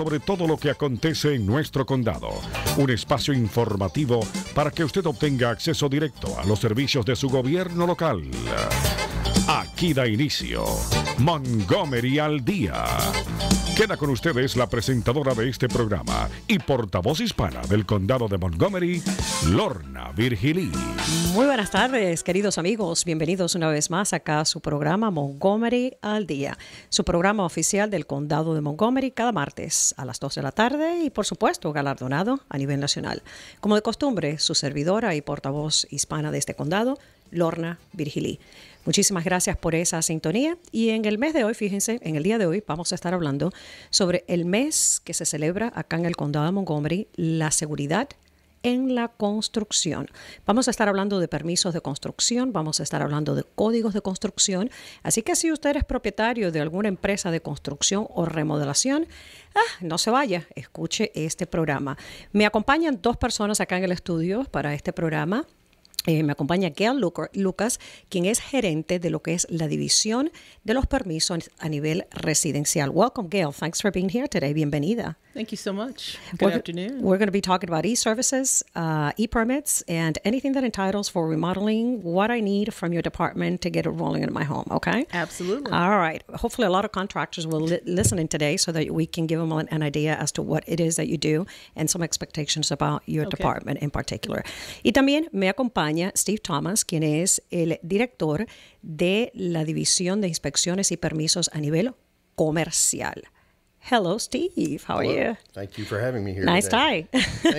sobre todo lo que acontece en nuestro condado. Un espacio informativo para que usted obtenga acceso directo a los servicios de su gobierno local. Aquí da inicio Montgomery al Día. Queda con ustedes la presentadora de este programa y portavoz hispana del condado de Montgomery, Lorna Virgilí. Muy buenas tardes, queridos amigos. Bienvenidos una vez más acá a su programa Montgomery al Día, su programa oficial del condado de Montgomery cada martes a las 2 de la tarde y, por supuesto, galardonado a nivel nacional. Como de costumbre, su servidora y portavoz hispana de este condado, Lorna Virgilí. Muchísimas gracias por esa sintonía. Y en el mes de hoy, fíjense, en el día de hoy vamos a estar hablando sobre el mes que se celebra acá en el condado de Montgomery, la seguridad en la construcción. Vamos a estar hablando de permisos de construcción, vamos a estar hablando de códigos de construcción, así que si usted es propietario de alguna empresa de construcción o remodelación, ah, no se vaya, escuche este programa. Me acompañan dos personas acá en el estudio para este programa. Eh, me acompaña Gail Lucas, quien es gerente de lo que es la división de los permisos a nivel residencial. Welcome, Gail. Thanks for being here today. Bienvenida. Thank you so much. Good we're, afternoon. We're going to be talking about e-services, uh, e-permits, and anything that entitles for remodeling. What I need from your department to get it rolling in my home. Okay. Absolutely. All right. Hopefully, a lot of contractors will li listen in today, so that we can give them an, an, idea as to what it is that you do and some expectations about your okay. department in particular. Y también me acompaña Steve Thomas, quien es el director de la División de Inspecciones y Permisos a nivel comercial. Hello, Steve. How are you? Thank you for having me here. Nice Thank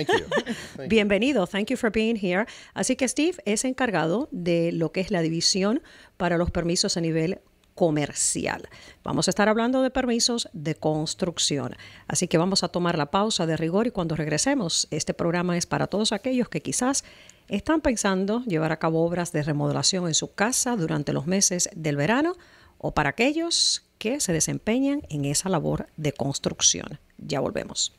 you. Bienvenido. Thank you for being here. Así que Steve es encargado de lo que es la división para los permisos a nivel comercial. Vamos a estar hablando de permisos de construcción. Así que vamos a tomar la pausa de rigor y cuando regresemos, este programa es para todos aquellos que quizás están pensando llevar a cabo obras de remodelación en su casa durante los meses del verano o para aquellos que se desempeñan en esa labor de construcción. Ya volvemos.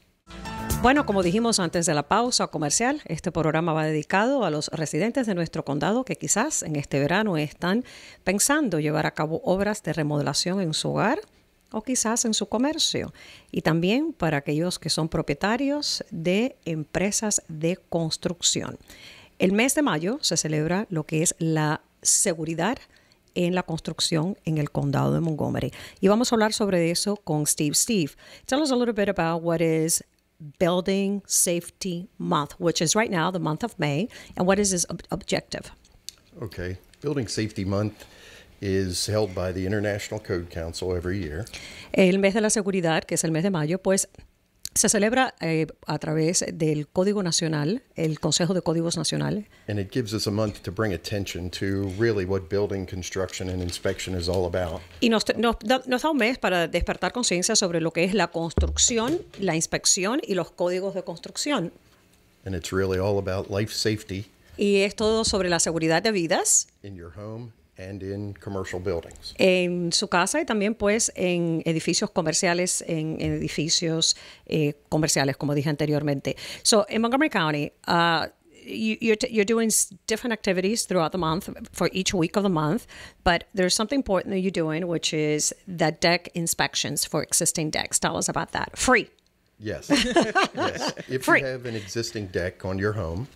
Bueno, como dijimos antes de la pausa comercial, este programa va dedicado a los residentes de nuestro condado que quizás en este verano están pensando llevar a cabo obras de remodelación en su hogar o quizás en su comercio. Y también para aquellos que son propietarios de empresas de construcción. El mes de mayo se celebra lo que es la seguridad en la construcción en el condado de Montgomery. Y vamos a hablar sobre eso con Steve. Steve, tell us a little bit about what is Building Safety Month, which is right now the month of May, and what is its objective? Okay, Building Safety Month is held by the International Code Council every year. El mes de la seguridad, que es el mes de mayo, pues se celebra eh, a través del Código Nacional, el Consejo de Códigos Nacionales. Y nos, da, un mes para despertar conciencia sobre lo que es la construcción, la inspección y los códigos de construcción. Y es todo sobre la seguridad de vidas. and in commercial buildings. En su casa y también pues en edificios comerciales, en, en edificios eh, comerciales, como dije anteriormente. So in Montgomery County, uh, you, you're, you're doing different activities throughout the month for each week of the month, but there's something important that you're doing, which is the deck inspections for existing decks. Tell us about that. Free. Yes. yes. If Free. you have an existing deck on your home,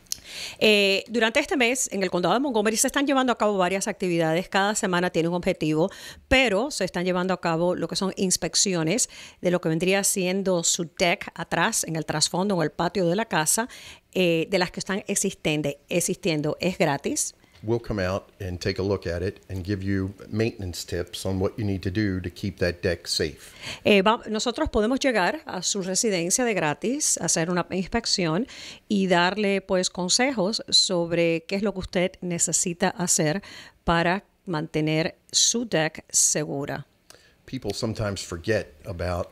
Eh, durante este mes, en el condado de Montgomery se están llevando a cabo varias actividades. Cada semana tiene un objetivo, pero se están llevando a cabo lo que son inspecciones de lo que vendría siendo su deck atrás, en el trasfondo, en el patio de la casa, eh, de las que están existiendo. Es gratis we'll come out and take a look at it and give you maintenance tips on what you need to do to keep that deck safe. Eh, nosotros podemos llegar a su residencia de gratis, hacer una inspección y darle pues consejos sobre qué es lo que usted necesita hacer para mantener su deck segura. People sometimes forget about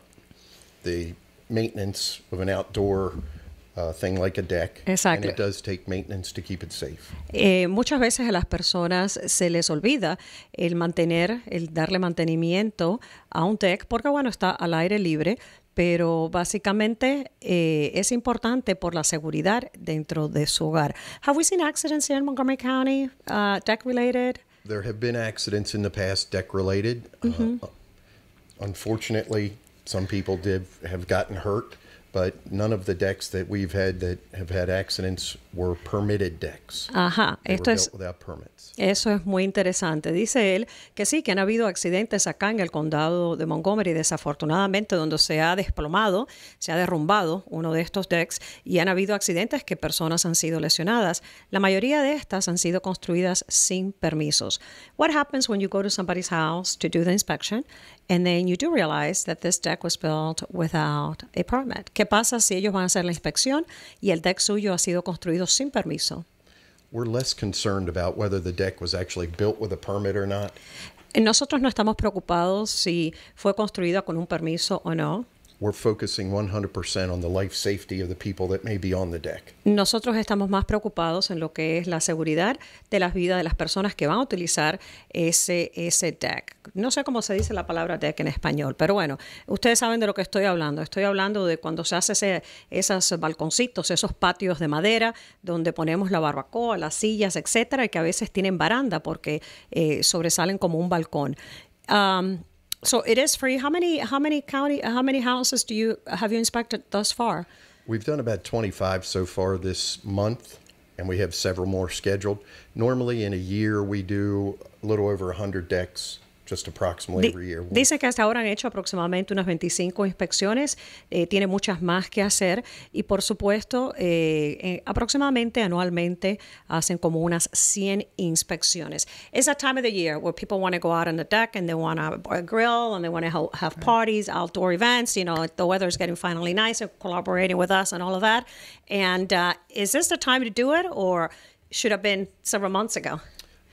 the maintenance of an outdoor Uh, thing like a deck, Exacto. And it does take maintenance to keep it safe. Eh, muchas veces a las personas se les olvida el mantener, el darle mantenimiento a un deck, porque bueno, está al aire libre, pero básicamente eh, es importante por la seguridad dentro de su hogar. Have we seen accidents here in Montgomery County, uh, deck related? There have been accidents in the past, deck related. Mm -hmm. uh, unfortunately, some people did have gotten hurt but none of the decks that we've had that have had accidents were permitted decks. Ajá, they esto es without permit. Eso es muy interesante. Dice él que sí, que han habido accidentes acá en el condado de Montgomery, desafortunadamente, donde se ha desplomado, se ha derrumbado uno de estos decks y han habido accidentes que personas han sido lesionadas. La mayoría de estas han sido construidas sin permisos. What happens when you go to somebody's house to do the inspection and then you do realize that this deck was built without a permit? ¿Qué pasa si ellos van a hacer la inspección y el deck suyo ha sido construido sin permiso? we're less concerned about whether the deck was actually built with a permit or not. Nosotros no estamos preocupados si fue construida con un permiso o no focusing Nosotros estamos más preocupados en lo que es la seguridad de las vidas de las personas que van a utilizar ese, ese deck. No sé cómo se dice la palabra deck en español, pero bueno, ustedes saben de lo que estoy hablando. Estoy hablando de cuando se hace ese, esos balconcitos, esos patios de madera donde ponemos la barbacoa, las sillas, etcétera, y que a veces tienen baranda porque eh, sobresalen como un balcón. So it is free. How many how many county how many houses do you have you inspected thus far? We've done about 25 so far this month, and we have several more scheduled. Normally, in a year, we do a little over 100 decks just approximately every year. Dice que hasta ahora han hecho aproximadamente unas 25 inspecciones, eh, tiene muchas más que hacer y por supuesto eh, eh, aproximadamente anualmente hacen como unas 100 inspecciones. It's that time of the year where people want to go out on the deck and they want to grill and they want to have parties, outdoor events, you know, the weather is getting finally nice and collaborating with us and all of that. And uh, is this the time to do it or should have been several months ago?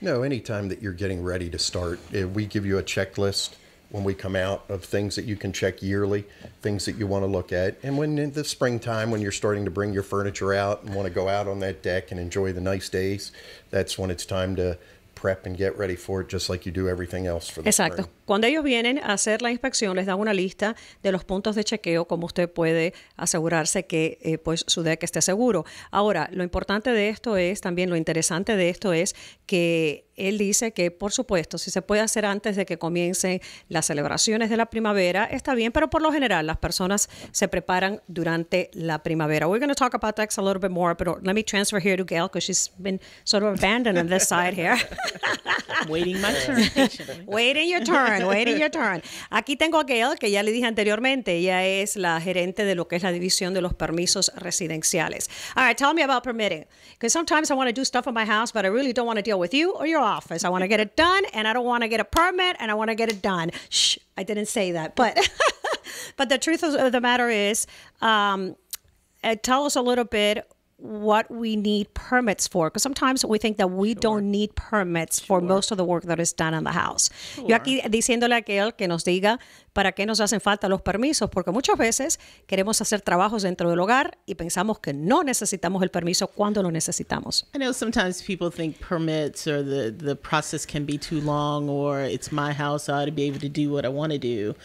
No, anytime that you're getting ready to start, eh, we give you a checklist when we come out of things that you can check yearly, things that you want to look at. And when in the springtime, when you're starting to bring your furniture out and want to go out on that deck and enjoy the nice days, that's when it's time to prep and get ready for it, just like you do everything else for the Exacto. Spring. Cuando ellos vienen a hacer la inspección, les dan una lista de los puntos de chequeo, como usted puede asegurarse que eh, pues, su deck esté seguro. Ahora, lo importante de esto es, también lo interesante de esto es que él dice que, por supuesto, si se puede hacer antes de que comiencen las celebraciones de la primavera, está bien, pero por lo general las personas se preparan durante la primavera. We're going to talk about that a little bit more, but let me transfer here to Gail because she's been sort of abandoned this side here. Waiting my turn. Waiting your turn. turn, your turn. Aquí tengo a Gail, que ya le dije anteriormente, ella es la gerente de lo que es la división de los permisos residenciales. All right, tell me about permitting, because sometimes I want to do stuff in my house, but I really don't want to deal with you or your office. I want to get it done, and I don't want to get a permit, and I want to get it done. Shh, I didn't say that, but but the truth of the matter is, um, uh, tell us a little bit what we need permits for because sometimes we think that we sure. don't need permits sure. for most of the work that is done in the house. Sure. Yo aquí diciéndole a aquel que nos diga para qué nos hacen falta los permisos, porque muchas veces queremos hacer trabajos dentro del hogar y pensamos que no necesitamos el permiso cuando lo necesitamos.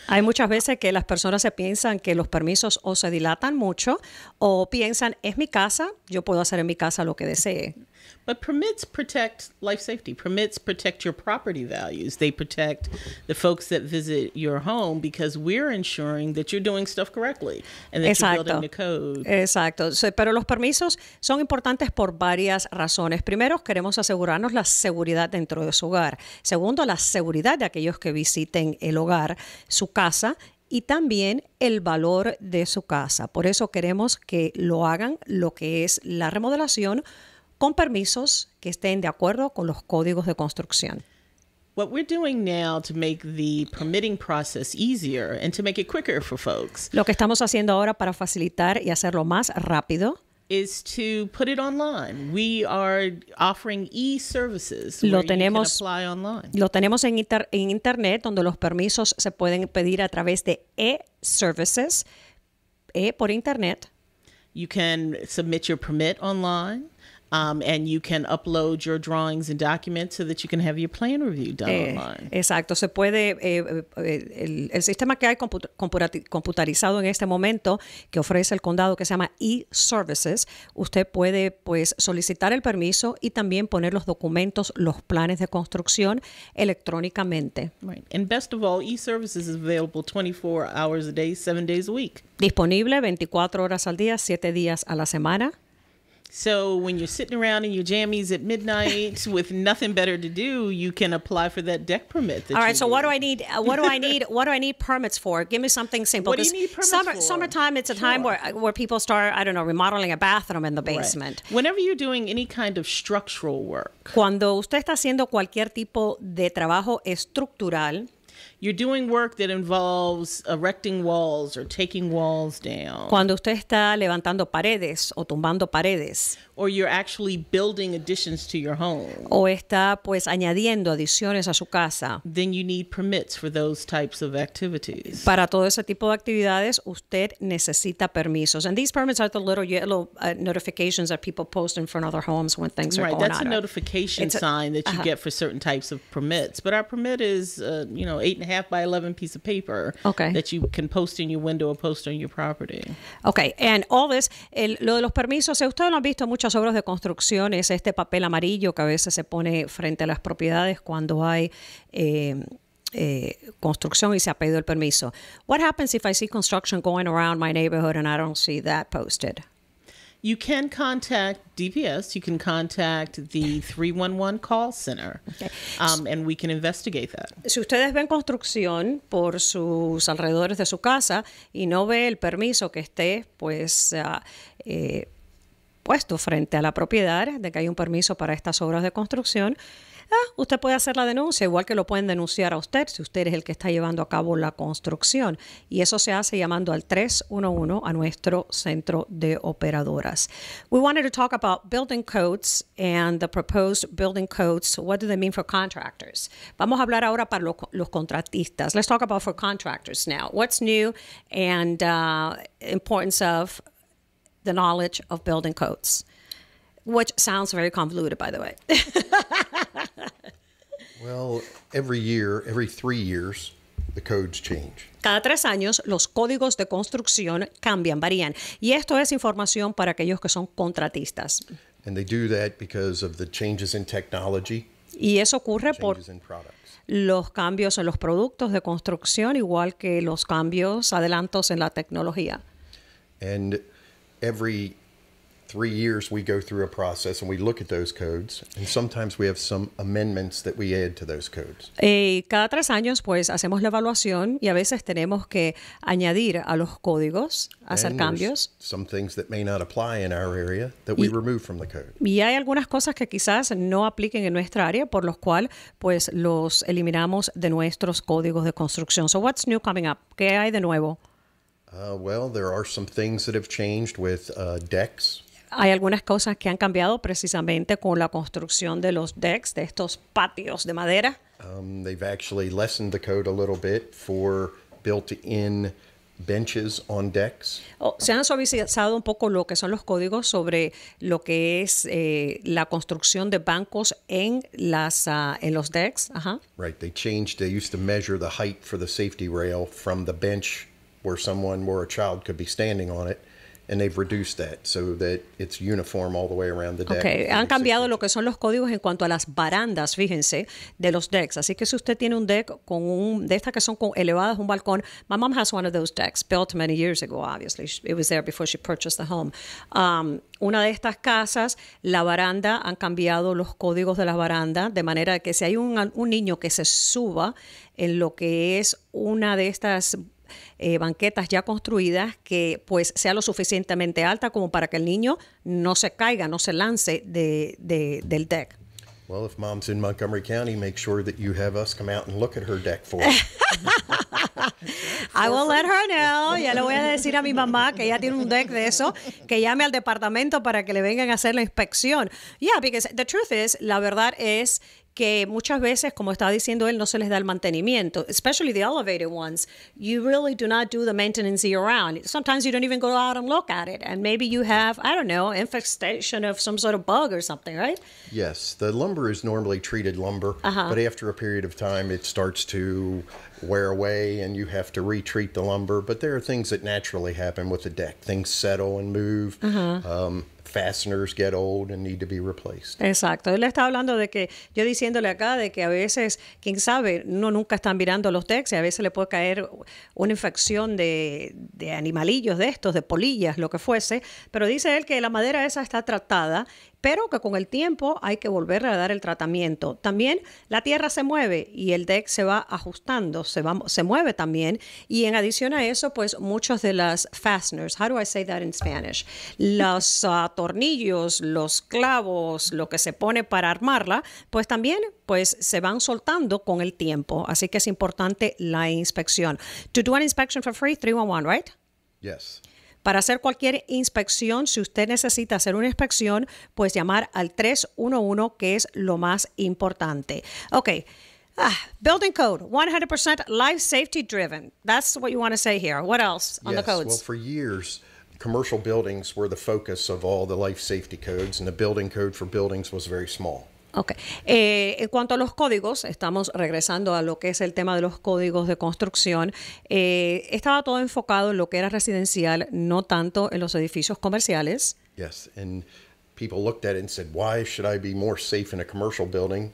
Hay muchas veces que las personas se piensan que los permisos o se dilatan mucho o piensan es mi casa, yo puedo hacer en mi casa lo que desee. But permits protect life safety. Permits protect your property values. They protect the folks that visit your home because we're ensuring that you're doing stuff correctly and that you're building the code. Exacto. Pero los permisos son importantes por varias razones. Primero, queremos asegurarnos la seguridad dentro de su hogar. Segundo, la seguridad de aquellos que visiten el hogar, su casa y también el valor de su casa. Por eso queremos que lo hagan lo que es la remodelación con permisos que estén de acuerdo con los códigos de construcción. What we're doing now to make the permitting process easier and to make it quicker for folks. Lo que estamos haciendo ahora para facilitar y hacerlo más rápido is to put it online. We are offering e-services lo tenemos, Lo tenemos en, en internet donde los permisos se pueden pedir a través de e-services e por internet. You can submit your permit online. Um, and you can upload your drawings and documents so that you can have your plan review done eh, online. Exacto, se puede eh, eh, el, sistema que hay computarizado en este momento que ofrece el condado que se llama e-services, usted puede pues solicitar el permiso y también poner los documentos, los planes de construcción electrónicamente. Right. And best of all, e-services is available 24 hours a day, seven days a week. Disponible 24 horas al día, 7 días a la semana. So when you're sitting around in your jammies at midnight with nothing better to do, you can apply for that deck permit. That All right. So uh, what do I need? what do I need? What do I need permits for? Give me something simple. What do you need permits summer, for? Summertime. It's a sure. time where uh, where people start. I don't know, remodeling a bathroom in the basement. Right. Whenever you're doing any kind of structural work. Cuando usted está haciendo cualquier tipo de trabajo estructural you're doing work that involves erecting walls or taking walls down. Cuando usted está levantando paredes o tumbando paredes. Or you're actually building additions to your home. O está pues añadiendo adiciones a su casa. Then you need permits for those types of activities. Para todo ese tipo de actividades usted necesita permisos. And these permits are the little yellow uh, notifications that people post in front of their homes when things are right, going on. Right, that's a notification sign that you uh -huh. get for certain types of permits. But our permit is, uh, you know, eight and half by 11 piece of paper okay. that you can post in your window or post on your property. Okay, and all this, el, lo de los permisos, eh, ustedes lo han visto muchas obras de construcción, es este papel amarillo que a veces se pone frente a las propiedades cuando hay... Eh, eh, construcción y se ha pedido el permiso. What happens if I see construction going around my neighborhood and I don't see that posted? you can contact DPS. You can contact the call center, um, and we can investigate that. Si ustedes ven construcción por sus alrededores de su casa y no ve el permiso que esté, pues ah, eh, puesto frente a la propiedad de que hay un permiso para estas obras de construcción ah, usted puede hacer la denuncia, igual que lo pueden denunciar a usted si usted es el que está llevando a cabo la construcción. Y eso se hace llamando al 311 a nuestro centro de operadoras. We wanted to talk about building codes and the proposed building codes. What do they mean for contractors? Vamos a hablar ahora para los, contratistas. Let's talk about for contractors now. What's new and uh, importance of the knowledge of building codes? Cada tres años, los códigos de construcción cambian, varían. Y esto es información para aquellos que son contratistas. Y eso ocurre por los cambios en los productos de construcción, igual que los cambios, adelantos en la tecnología. And every three years we go through a process and we look at those codes and sometimes we have some amendments that we add to those codes. Eh, cada tres años pues hacemos la evaluación y a veces tenemos que añadir a los códigos, hacer cambios. Some things that may not apply in our area that we remove from the code. Y hay algunas cosas que quizás no apliquen en nuestra área por los cual pues los eliminamos de nuestros códigos de construcción. So what's new coming up? ¿Qué hay de nuevo? Uh, well, there are some things that have changed with uh, decks hay algunas cosas que han cambiado precisamente con la construcción de los decks, de estos patios de madera. Um, they've actually lessened the code a little bit for built-in benches on decks. Oh, se han suavizado un poco lo que son los códigos sobre lo que es eh, la construcción de bancos en las ah, en los decks. Right, they changed. They used to measure the height for the safety rail from the bench where someone where a child could be standing on it. And they've reduced that so that it's uniform all the way around the deck. Okay, han cambiado lo que son los códigos en cuanto a las barandas, fíjense, de los decks. Así que si usted tiene un deck con un de estas que son con elevadas un balcón, my mom has one of those decks built many years ago. Obviously, it was there before she purchased the home. Um, una de estas casas, la baranda, han cambiado los códigos de la baranda, de manera que si hay un, un niño que se suba en lo que es una de estas eh, banquetas ya construidas que pues sea lo suficientemente alta como para que el niño no se caiga, no se lance de, del deck. Well, if mom's in Montgomery County, make sure that you have us come out and look at her deck for I will let her know. Ya le voy a decir a mi mamá que ella tiene un deck de eso, que llame al departamento para que le vengan a hacer la inspección. Yeah, because the truth is, la verdad es que muchas veces, como estaba diciendo él, no se les da el mantenimiento, especially the elevated ones. You really do not do the maintenance year round. Sometimes you don't even go out and look at it. And maybe you have, I don't know, infestation of some sort of bug or something, right? Yes. The lumber is normally treated lumber, uh -huh. but after a period of time, it starts to wear away and you have to retreat the lumber. But there are things that naturally happen with the deck. Things settle and move. Uh mm-hmm. -huh. um, fasteners get old and need to be replaced. Exacto. Él está hablando de que, yo diciéndole acá de que a veces, quién sabe, no nunca están mirando los textos y a veces le puede caer una infección de, de animalillos de estos, de polillas, lo que fuese. Pero dice él que la madera esa está tratada pero que con el tiempo hay que volver a dar el tratamiento. También la tierra se mueve y el deck se va ajustando, se, va, se mueve también. Y en adición a eso, pues muchos de las fasteners, how do I say that in Spanish? Los ah, tornillos, los clavos, lo que se pone para armarla, pues también pues se van soltando con el tiempo. Así que es importante la inspección. To do an inspection free, 311, right? Yes. Para hacer cualquier inspección, si usted necesita hacer una inspección, pues llamar al 311, que es lo más importante. Okay. Ah, building code, 100% life safety driven. That's what you want to say here. What else on the codes? Well, for years, commercial buildings were the focus of all the life safety codes, and the building code for buildings was very small. Ok. Eh, en cuanto a los códigos, estamos regresando a lo que es el tema de los códigos de construcción. Eh, estaba todo enfocado en lo que era residencial, no tanto en los edificios comerciales. Yes, and people looked at it and said, why should I be more safe in a commercial building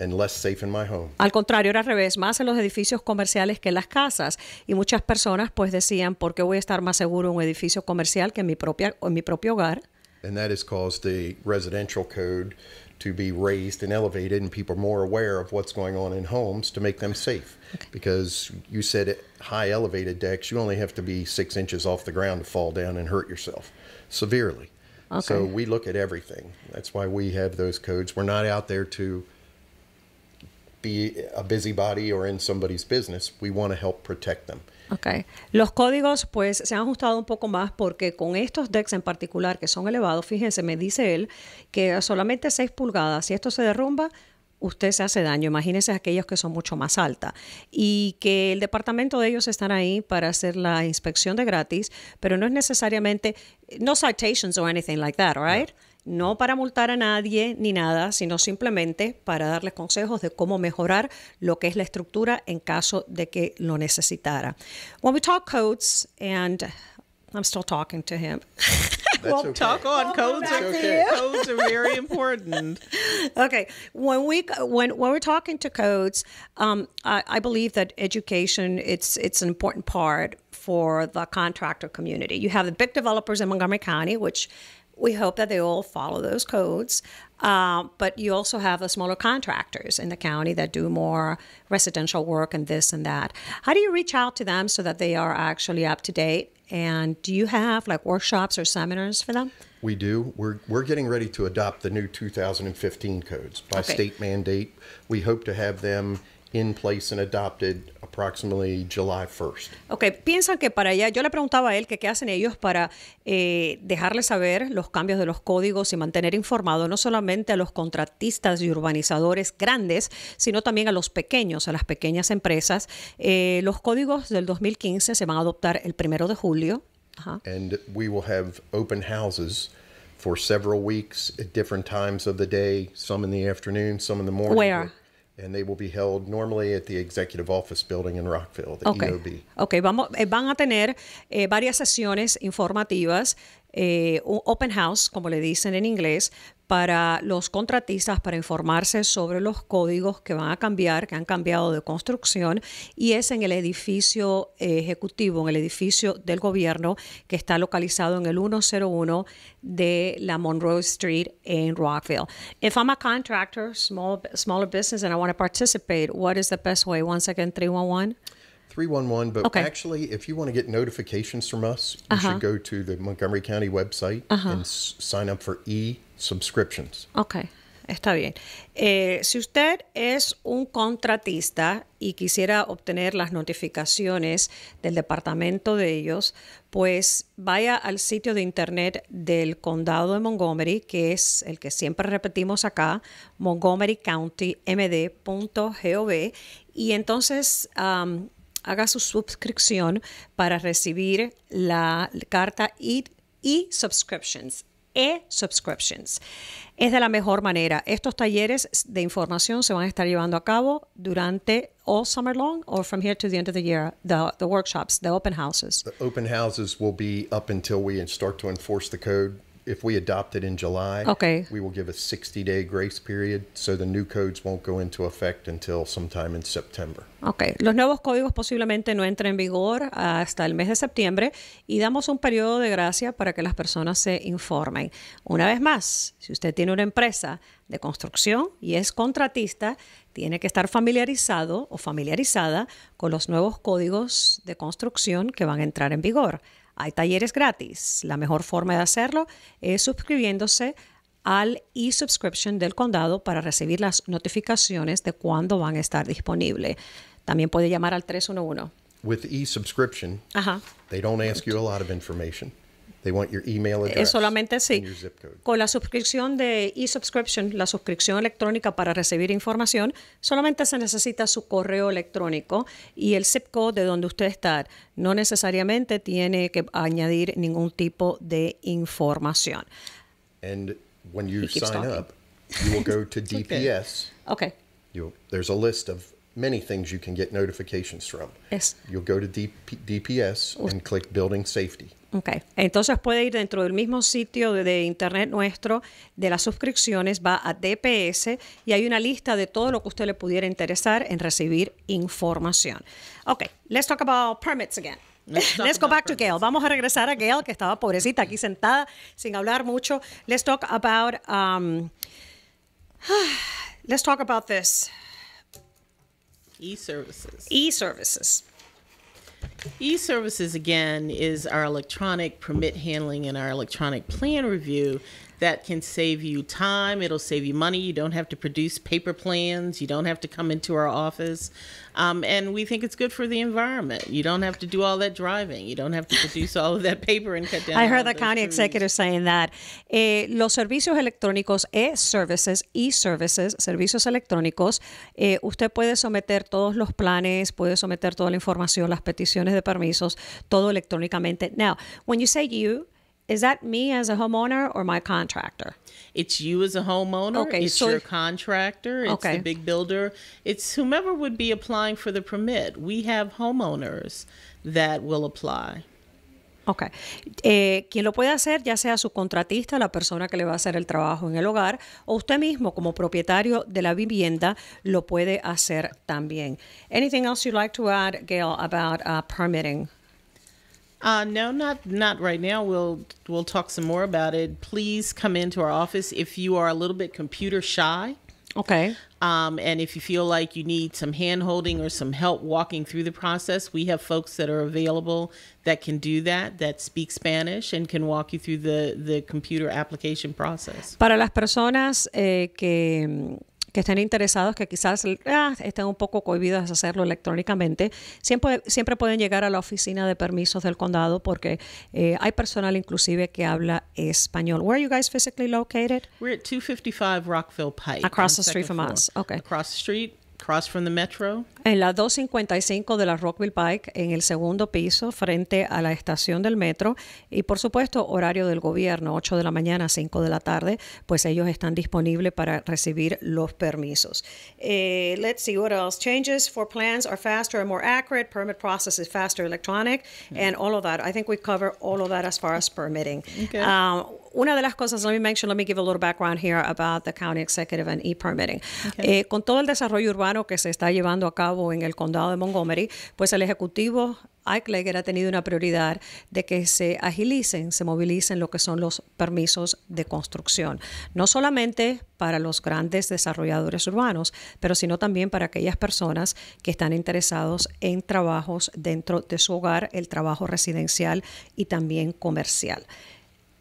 And less safe in my home. Al contrario, era al revés, más en los edificios comerciales que en las casas. Y muchas personas pues decían, ¿por qué voy a estar más seguro en un edificio comercial que en mi, propia, en mi propio hogar? And that is caused the residential code to be raised and elevated and people more aware of what's going on in homes to make them safe. Okay. Because you said high elevated decks, you only have to be six inches off the ground to fall down and hurt yourself severely. Okay. So we look at everything. That's why we have those codes. We're not out there to be a busybody or in somebody's business. We want to help protect them. Los códigos pues se han ajustado un poco más porque con estos decks en particular que son elevados, fíjense, me dice él que solamente 6 pulgadas, si esto se derrumba, usted se hace daño. Imagínense aquellos que son mucho más alta y que el departamento de ellos están ahí para hacer la inspección de gratis, pero no es necesariamente no citations o anything like that, right? no para multar a nadie ni nada, sino simplemente para darles consejos de cómo mejorar lo que es la estructura en caso de que lo necesitara. When we talk codes and I'm still talking to him. Well, okay. talk on codes. Are, okay. codes are very important. okay, when we when when we're talking to codes, um, I, I believe that education it's it's an important part for the contractor community. You have the big developers in Montgomery County, which we hope that they all follow those codes. Uh, but you also have the smaller contractors in the county that do more residential work and this and that. How do you reach out to them so that they are actually up to date? And do you have like workshops or seminars for them? We do. We're, we're getting ready to adopt the new 2015 codes by okay. state mandate. We hope to have them in place and adopted approximately July 1st. Ok, piensan que para allá, yo le preguntaba a él que qué hacen ellos para eh, dejarles saber los cambios de los códigos y mantener informado no solamente a los contratistas y urbanizadores grandes, sino también a los pequeños, a las pequeñas empresas. Eh, los códigos del 2015 se van a adoptar el primero de julio. Y And we will have open houses. For several weeks at different times of the day, some in the afternoon, some in the morning. And they will be held normally at the Executive Office Building in Rockville, the okay. EOB. Ok, Vamos, eh, van a tener eh, varias sesiones informativas, eh, open house, como le dicen en inglés, para los contratistas para informarse sobre los códigos que van a cambiar, que han cambiado de construcción, y es en el edificio eh, ejecutivo, en el edificio del gobierno que está localizado en el 101 de la Monroe Street en Rockville. If I'm a contractor, small, smaller business, and I want to participate, what is the best way? Once again, 311? 311, but actually, if you want to get notifications from us, you should uh-huh. go to the Montgomery County website uh-huh. and sign up for e subscriptions. Okay. Está bien. Eh, si usted es un contratista y quisiera obtener las notificaciones del departamento de ellos, pues vaya al sitio de internet del condado de Montgomery, que es el que siempre repetimos acá, montgomerycountymd.gov, y entonces haga su suscripción para recibir la carta e y subscriptions e-subscriptions. Es de la mejor manera. Estos talleres de información se van a estar llevando a cabo durante all summer long or from here to the end of the year the, the workshops the open houses the open houses will be up until we start to enforce the code if we adopt it in July, we will give a 60 day grace period, so the new codes won't go into effect until sometime in September. Okay. Los nuevos códigos posiblemente no entren en vigor hasta el mes de septiembre y damos un periodo de gracia para que las personas se informen. Una vez más, si usted tiene una empresa de construcción y es contratista, tiene que estar familiarizado o familiarizada con los nuevos códigos de construcción que van a entrar en vigor. Hay talleres gratis. La mejor forma de hacerlo es suscribiéndose al e-subscription del condado para recibir las notificaciones de cuándo van a estar disponibles. También puede llamar al 311. With e-subscription, they don't ask you a lot of information. They want your email eh, address es solamente sí. Con la suscripción de e-subscription, la suscripción electrónica para recibir información, solamente se necesita su correo electrónico y el zip code de donde usted está. No necesariamente tiene que añadir ningún tipo de información. And when you sign up, you will go to DPS. okay. there's a list of many things you can get notifications from. Yes. You'll go to DPS and click Building Safety. Okay. Entonces puede ir dentro del mismo sitio de, internet nuestro de las suscripciones, va a DPS y hay una lista de todo lo que usted le pudiera interesar en recibir información. Ok, let's talk about permits again. Let's, go back to Gail. Vamos a regresar a Gail, que estaba pobrecita aquí sentada, sin hablar mucho. Let's talk about um, let's talk about this. E-services. E-services. E-services again is our electronic permit handling and our electronic plan review that can save you time. It'll save you money. You don't have to produce paper plans. You don't have to come into our office. Um, and we think it's good for the environment. You don't have to do all that driving. You don't have to produce all of that paper and cut down. I heard the county trees. executive saying that. Eh, los servicios electrónicos, e-services, eh, e-services, servicios electrónicos, eh, usted puede someter todos los planes, puede someter toda la información, las peticiones de permisos, todo electrónicamente. Now, when you say you, is that me as a homeowner or my contractor? It's you as a homeowner. Okay, it's so your contractor. It's okay. the big builder. It's whomever would be applying for the permit. We have homeowners that will apply. Ok. Eh, quien lo puede hacer, ya sea su contratista, la persona que le va a hacer el trabajo en el hogar, o usted mismo como propietario de la vivienda, lo puede hacer también. Anything else you'd like to add, Gail, about uh, permitting? Uh, no, not not right now. We'll we'll talk some more about it. Please come into our office if you are a little bit computer shy. Okay. Um, and if you feel like you need some hand holding or some help walking through the process, we have folks that are available that can do that, that speak Spanish and can walk you through the, the computer application process. Para las personas eh, que que estén interesados, que quizás ah, estén un poco cohibidos de hacerlo electrónicamente, siempre, siempre pueden llegar a la oficina de permisos del condado porque eh, hay personal inclusive que habla español. Where are you guys physically located? We're at 255 Rockville Pike. Across the street from us. Okay. Across the street across from the metro. En la 255 de la Rockville Pike, en el segundo piso, frente a la estación del metro. Y por supuesto, horario del gobierno, 8 de la mañana a 5 de la tarde, pues ellos están disponibles para recibir los permisos. Eh, let's see what else. Changes for plans are faster and more accurate. Permit process is faster electronic mm. and all of that. I think we cover all of that as far as permitting. Okay. Um, una de las cosas, let me mention, let me give a little background here about the county executive and e-permitting. Eh, con todo el desarrollo urbano que se está llevando a cabo en el condado de Montgomery, pues el ejecutivo Ike ha tenido una prioridad de que se agilicen, se movilicen lo que son los permisos de construcción, no solamente para los grandes desarrolladores urbanos, pero sino también para aquellas personas que están interesados en trabajos dentro de su hogar, el trabajo residencial y también comercial.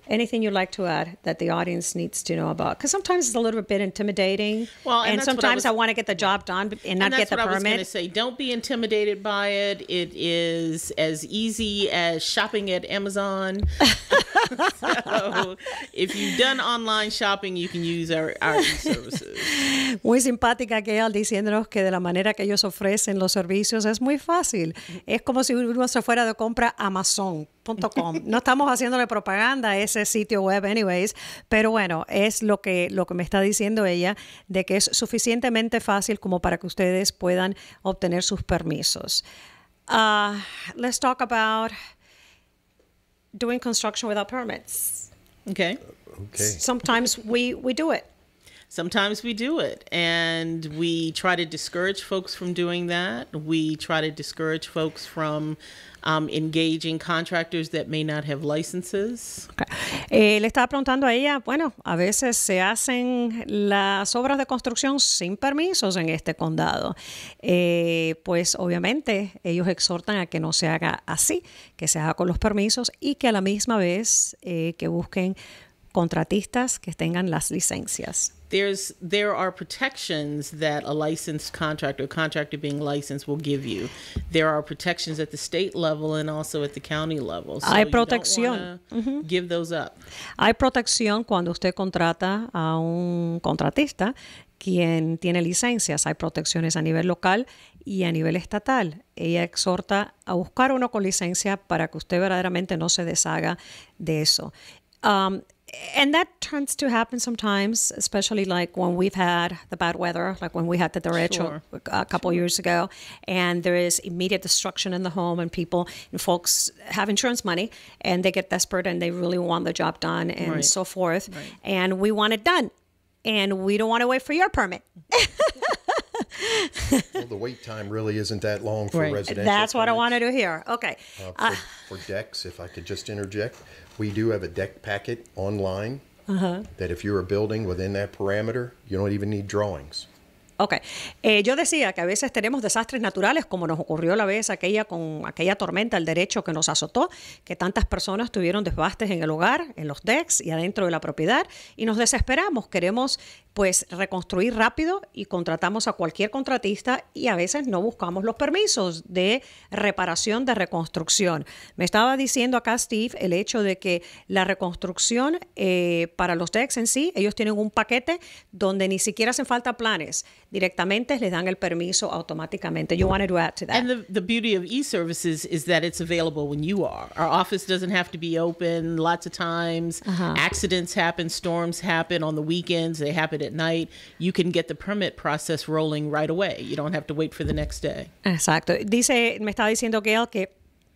anything you'd like to add that the audience needs to know about? Because sometimes it's a little bit intimidating. Well, and, and sometimes I, I, want to get the job done and not and get the permit. I was going to say, don't be intimidated by it. It is as easy as shopping at Amazon. so if you've done online shopping, you can use our, our services. Muy simpática Gail diciéndonos que de la manera que ellos ofrecen los servicios es muy fácil. Es como si uno se fuera de compra Amazon. No estamos haciéndole propaganda a ese sitio web, anyways, pero bueno, es lo que, lo que me está diciendo ella, de que es suficientemente fácil como para que ustedes puedan obtener sus permisos. Ah, let's talk about doing construction without permits. Okay. Okay. Sometimes we, we do it sometimes we do it and we try to discourage folks from doing that we try to discourage folks from um, engaging contractors that may not have licenses. Eh, le estaba preguntando a ella, bueno, a veces se hacen las obras de construcción sin permisos en este condado. Eh, pues obviamente ellos exhortan a que no se haga así, que se haga con los permisos y que a la misma vez eh, que busquen contratistas que tengan las licencias there's there are protections that a licensed contractor, a contractor being licensed, will give you. There are protections at the state level and also at the county level. Hay protección. Give those up. Hay protección cuando usted contrata a un contratista quien tiene licencias. Hay protecciones a nivel local y a nivel estatal. Ella exhorta a buscar uno con licencia para que usted verdaderamente no se deshaga de eso. Um, and that tends to happen sometimes, especially like when we've had the bad weather, like when we had the derecho sure. a couple sure. years ago, and there is immediate destruction in the home, and people and folks have insurance money, and they get desperate, and they really want the job done, and right. so forth, right. and we want it done, and we don't want to wait for your permit. well, the wait time really isn't that long for right. residential. That's what I wanted to hear. Okay. Uh, uh for, uh, for decks, if I could just interject, We do have a deck packet online uh-huh. that if you're building within that parameter, you don't even need drawings. Ok. Eh, yo decía que a veces tenemos desastres naturales, como nos ocurrió la vez aquella con aquella tormenta el derecho que nos azotó, que tantas personas tuvieron desbastes en el hogar, en los decks y adentro de la propiedad, y nos desesperamos. Queremos pues reconstruir rápido y contratamos a cualquier contratista y a veces no buscamos los permisos de reparación, de reconstrucción. Me estaba diciendo acá Steve el hecho de que la reconstrucción eh, para los techs en sí, ellos tienen un paquete donde ni siquiera hacen falta planes, directamente les dan el permiso automáticamente. And the, beauty of available when you are. Our office doesn't have to be open lots of times. Uh-huh. Accidents happen, storms happen on the weekends, they happen at night, you can get the permit process rolling right away. You don't have to wait for the next day. Exacto. Dice, me está diciendo Gail que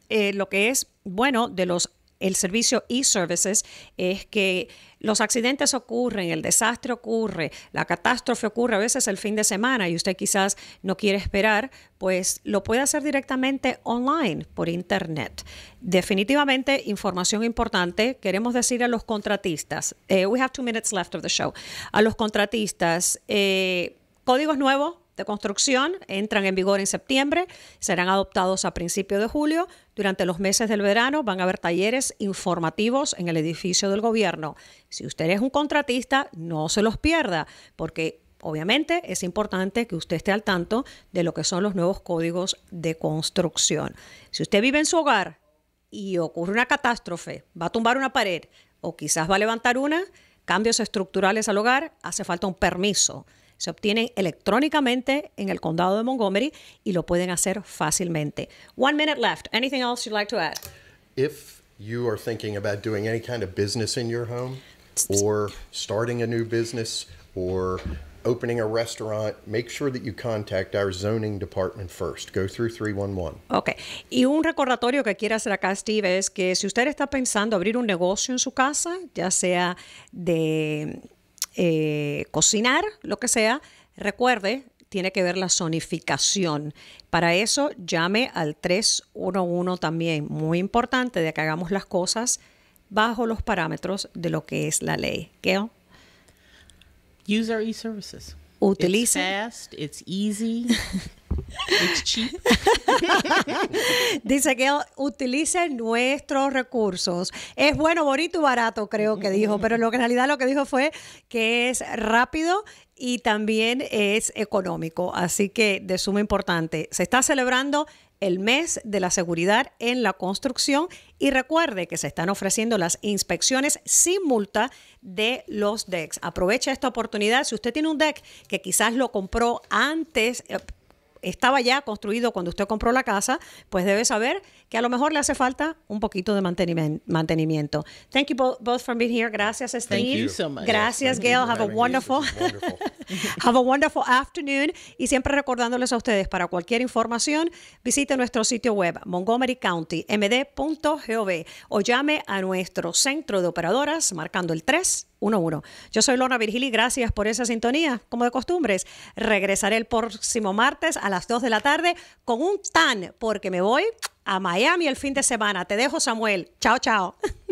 eh, lo que es bueno de los el servicio e-services es que los accidentes ocurren, el desastre ocurre, la catástrofe ocurre a veces el fin de semana y usted quizás no quiere esperar, pues lo puede hacer directamente online, por internet. Definitivamente, información importante. Queremos decir a los contratistas, eh, we have two minutes left of the show, a los contratistas, eh, códigos nuevos de construcción entran en vigor en septiembre, serán adoptados a principios de julio. Durante los meses del verano van a haber talleres informativos en el edificio del gobierno. Si usted es un contratista, no se los pierda, porque obviamente es importante que usted esté al tanto de lo que son los nuevos códigos de construcción. Si usted vive en su hogar y ocurre una catástrofe, va a tumbar una pared o quizás va a levantar una, cambios estructurales al hogar, hace falta un permiso se obtienen electrónicamente en el condado de Montgomery y lo pueden hacer fácilmente. One minute left. Anything else you'd like to add? If you are thinking about doing any kind of business in your home or starting a new business or opening a restaurant, make sure that you contact our zoning department first. Go through 311. Okay. Y un recordatorio que quiero hacer acá, Steve, es que si usted está pensando abrir un negocio en su casa, ya sea de eh, cocinar, lo que sea, recuerde, tiene que ver la zonificación. Para eso llame al 311 también, muy importante de que hagamos las cosas bajo los parámetros de lo que es la ley. ¿Qué? our e-services. Utilice. fast, it's easy. Dice que utilice nuestros recursos. Es bueno, bonito y barato, creo que dijo, pero en realidad lo que dijo fue que es rápido y también es económico, así que de suma importante. Se está celebrando el mes de la seguridad en la construcción y recuerde que se están ofreciendo las inspecciones sin multa de los decks. Aprovecha esta oportunidad. Si usted tiene un deck que quizás lo compró antes, eh, estaba ya construido cuando usted compró la casa, pues debe saber que a lo mejor le hace falta un poquito de mantenimiento. Thank you both, for being here. Gracias, Steve. Gracias, Gail. Have a have a wonderful afternoon. Y siempre recordándoles a ustedes, para cualquier información, visite nuestro sitio web montgomerycountymd.gov o llame a nuestro centro de operadoras marcando el 3 yo soy Lorna Virgili, gracias por esa sintonía, como de costumbres. Regresaré el próximo martes a las 2 de la tarde con un tan, porque me voy a Miami el fin de semana. Te dejo, Samuel. Chao, chao.